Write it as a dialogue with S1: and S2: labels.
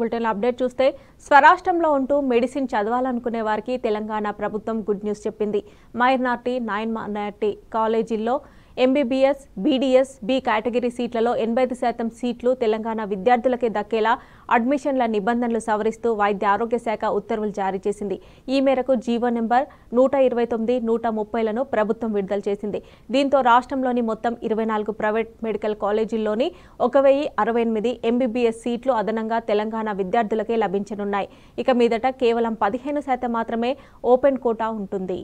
S1: bulletin update చూస్తే స్వరాష్ట్రంలో ఉంటూ medicine చదవాలనుకునే వారికి తెలంగాణ ప్రభుత్వం గుడ్ న్యూస్ చెప్పింది మైనార్టీ నాయన్ మైనార్టీ కాలేజీల్లో ఎంబీబీఎస్ బీడీఎస్ బి కేటగిరీ సీట్లలో ఎనభై శాతం సీట్లు తెలంగాణ విద్యార్థులకే దక్కేలా అడ్మిషన్ల నిబంధనలు సవరిస్తూ వైద్య ఆరోగ్య శాఖ ఉత్తర్వులు జారీ చేసింది ఈ మేరకు జీవో నెంబర్ నూట ఇరవై తొమ్మిది నూట ముప్పైలను ప్రభుత్వం విడుదల చేసింది దీంతో రాష్ట్రంలోని మొత్తం ఇరవై నాలుగు ప్రైవేట్ మెడికల్ కాలేజీల్లోని ఒక వెయ్యి అరవై ఎనిమిది ఎంబీబీఎస్ సీట్లు అదనంగా తెలంగాణ విద్యార్థులకే లభించనున్నాయి ఇక మీదట కేవలం పదిహేను శాతం మాత్రమే ఓపెన్ కోటా ఉంటుంది